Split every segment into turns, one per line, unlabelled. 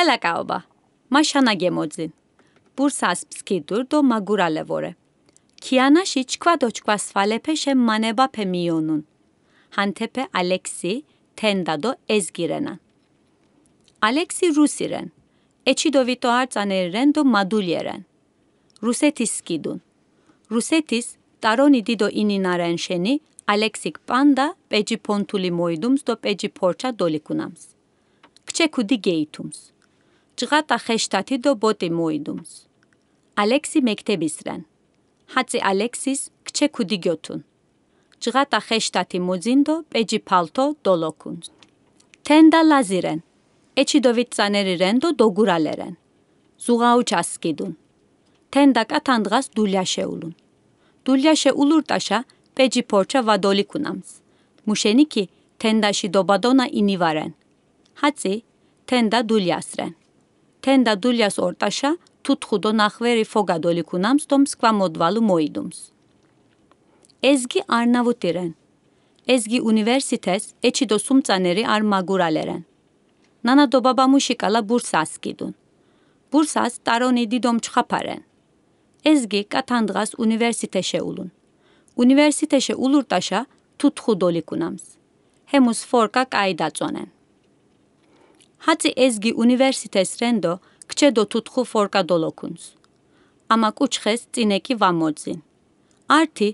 ყველა კაობა მაშანა გემოძი ბურსას ფსკიდურ დო მაგურალე ვორე ქიანაში ჩქვა დო ჩქვა სვალეფე შე მანება ფე მიონუნ ჰანტეპე ალექსი თენდა დო ეზგირენა ალექსი რუსირენ ეჩი დო ვიტო არწანერენ დო მადულიერენ რუსეთის სკიდუნ რუსეთის ტარონი დიდო ინინარენ შენი ალექსი პანდა პეჯი პონტული მოიდუმს დო პეჯი პორჩა დოლიკუნამს ქჩე კუდი გეითუმს ჯღატა ხეშთათი დო ბოტი მოიდუმს. ალექსი მექტებისრან. ჰაცი ალექსის კჩე ქუდიგოთუნ. ჯღატა ხეშთათი მოძინ დო პეჯი ფალთო დოლოკუნ. თენდა ლაზირენ. ეჩი დო ვიცანერი რენ დო დოგურალერენ. ზუღაუჩას კიდუნ. თენდა კათან დღას დულიაშე ულუნ. დულიაშე ულურტაშა პეჯი პორჩა ვადოლიკუნამს. მუშენი კი თენდაში დობადონა ინივარენ. ჰაცი თენდა დულიასრენ. თენდა დულიას ორტაშა თუთხუდო ნახვერი ფოგადოლი ქუნამს თო მსკვა მოდვალუ მოიდუმს ესგი არნავუტირენ ესგი უნივერსიტეს ეჩიდო სუმწანერი არ მაგურალერენ ნანა დო ბაბა მუშიკალა ბურსას კიდუნ ბურსას ტარონი დიდომ ჩხაფარენ ესგი კათანდღას უნივერსიტეშე ულუნ უნივერსიტეშე ულურტაშა თუთხუდოლი ქუნამს ჰემუს ფორკა კაი დაწონენ ჰაცი ესგი უნივერსიტეს რენდო კჩე დო თუთხუ ფორკადოლოკუნს. ამა კუჩხეს წინეკი ვამოძინ. ართი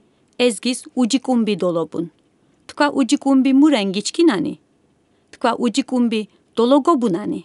ესგის უჯიკუმბი დოლობუნ. თქვა უჯიკუმბი მურენ გიჩკინანი? თქვა უჯიკუმბი დოლოგობუნანი?